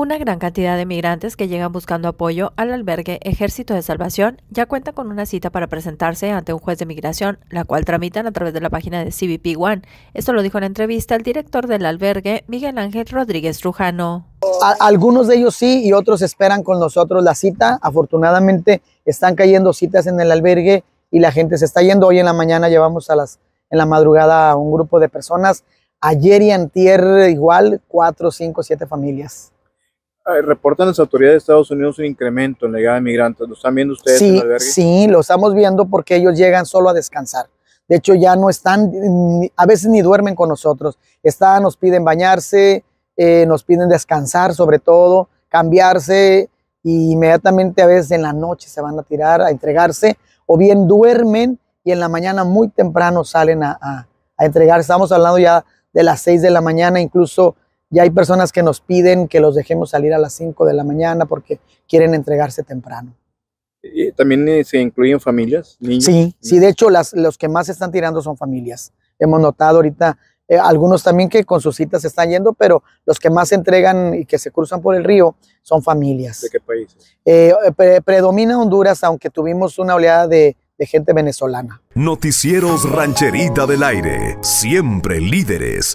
Una gran cantidad de migrantes que llegan buscando apoyo al albergue Ejército de Salvación ya cuenta con una cita para presentarse ante un juez de migración, la cual tramitan a través de la página de CBP One. Esto lo dijo en entrevista el director del albergue, Miguel Ángel Rodríguez Rujano. algunos de ellos sí y otros esperan con nosotros la cita. Afortunadamente están cayendo citas en el albergue y la gente se está yendo. Hoy en la mañana llevamos a las en la madrugada a un grupo de personas. Ayer y antier igual, cuatro, cinco, siete familias reportan las autoridades de Estados Unidos un incremento en la llegada de migrantes. ¿Lo están viendo ustedes sí, Sí, lo estamos viendo porque ellos llegan solo a descansar. De hecho, ya no están, a veces ni duermen con nosotros. Están, nos piden bañarse, eh, nos piden descansar sobre todo, cambiarse y e inmediatamente a veces en la noche se van a tirar a entregarse o bien duermen y en la mañana muy temprano salen a, a, a entregarse. Estamos hablando ya de las 6 de la mañana, incluso ya hay personas que nos piden que los dejemos salir a las 5 de la mañana porque quieren entregarse temprano. ¿También eh, se incluyen familias? Sí, sí, de hecho los que más están tirando son familias. Hemos notado ahorita eh, algunos también que con sus citas están yendo, pero los que más se entregan y que se cruzan por el río son familias. ¿De qué países? Eh, predomina Honduras, aunque tuvimos una oleada de, de gente venezolana. Noticieros Rancherita del Aire, siempre líderes.